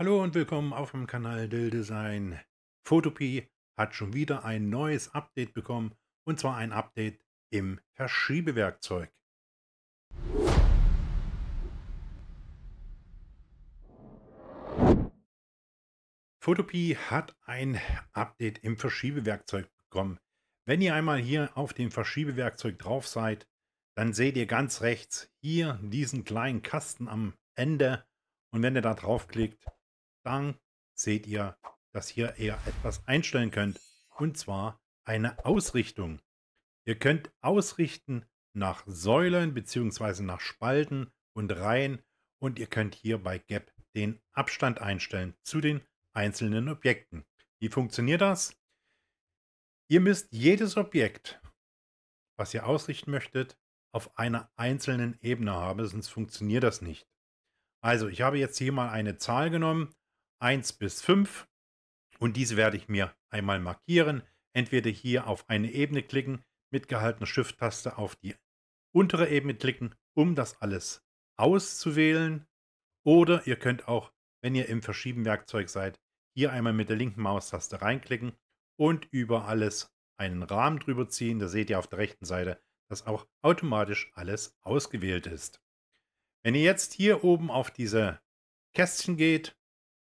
Hallo und willkommen auf dem Kanal Dill Design. Photopie hat schon wieder ein neues Update bekommen und zwar ein Update im Verschiebewerkzeug. Photopie hat ein Update im Verschiebewerkzeug bekommen. Wenn ihr einmal hier auf dem Verschiebewerkzeug drauf seid, dann seht ihr ganz rechts hier diesen kleinen Kasten am Ende und wenn ihr da draufklickt, dann seht ihr, dass hier ihr etwas einstellen könnt. Und zwar eine Ausrichtung. Ihr könnt ausrichten nach Säulen bzw. nach Spalten und Reihen. Und ihr könnt hier bei Gap den Abstand einstellen zu den einzelnen Objekten. Wie funktioniert das? Ihr müsst jedes Objekt, was ihr ausrichten möchtet, auf einer einzelnen Ebene haben, sonst funktioniert das nicht. Also ich habe jetzt hier mal eine Zahl genommen 1 bis 5 und diese werde ich mir einmal markieren. Entweder hier auf eine Ebene klicken, mit gehaltener Shift-Taste auf die untere Ebene klicken, um das alles auszuwählen. Oder ihr könnt auch, wenn ihr im Verschieben-Werkzeug seid, hier einmal mit der linken Maustaste reinklicken und über alles einen Rahmen drüber ziehen. Da seht ihr auf der rechten Seite, dass auch automatisch alles ausgewählt ist. Wenn ihr jetzt hier oben auf diese Kästchen geht,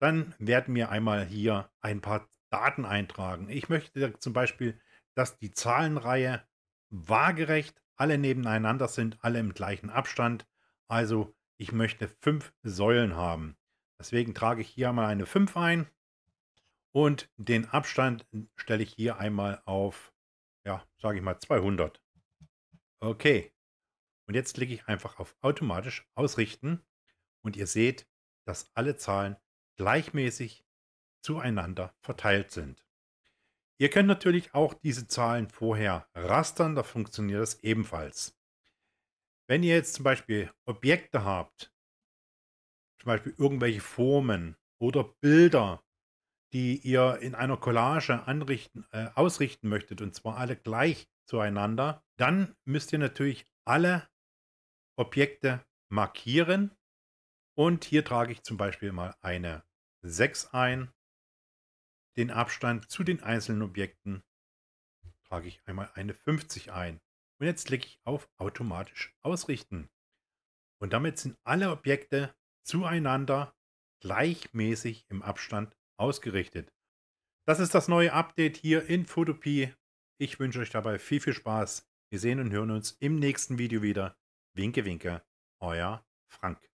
dann werden wir einmal hier ein paar Daten eintragen. Ich möchte zum Beispiel, dass die Zahlenreihe waagerecht alle nebeneinander sind, alle im gleichen Abstand. Also ich möchte fünf Säulen haben. Deswegen trage ich hier mal eine 5 ein und den Abstand stelle ich hier einmal auf, ja, sage ich mal 200. Okay. Und jetzt klicke ich einfach auf automatisch ausrichten und ihr seht, dass alle Zahlen gleichmäßig zueinander verteilt sind. Ihr könnt natürlich auch diese Zahlen vorher rastern, da funktioniert das ebenfalls. Wenn ihr jetzt zum Beispiel Objekte habt, zum Beispiel irgendwelche Formen oder Bilder, die ihr in einer Collage anrichten, äh, ausrichten möchtet, und zwar alle gleich zueinander, dann müsst ihr natürlich alle Objekte markieren und hier trage ich zum Beispiel mal eine 6 ein. Den Abstand zu den einzelnen Objekten trage ich einmal eine 50 ein. Und jetzt klicke ich auf automatisch ausrichten. Und damit sind alle Objekte zueinander gleichmäßig im Abstand ausgerichtet. Das ist das neue Update hier in Photopie. Ich wünsche euch dabei viel, viel Spaß. Wir sehen und hören uns im nächsten Video wieder. Winke, winke, euer Frank.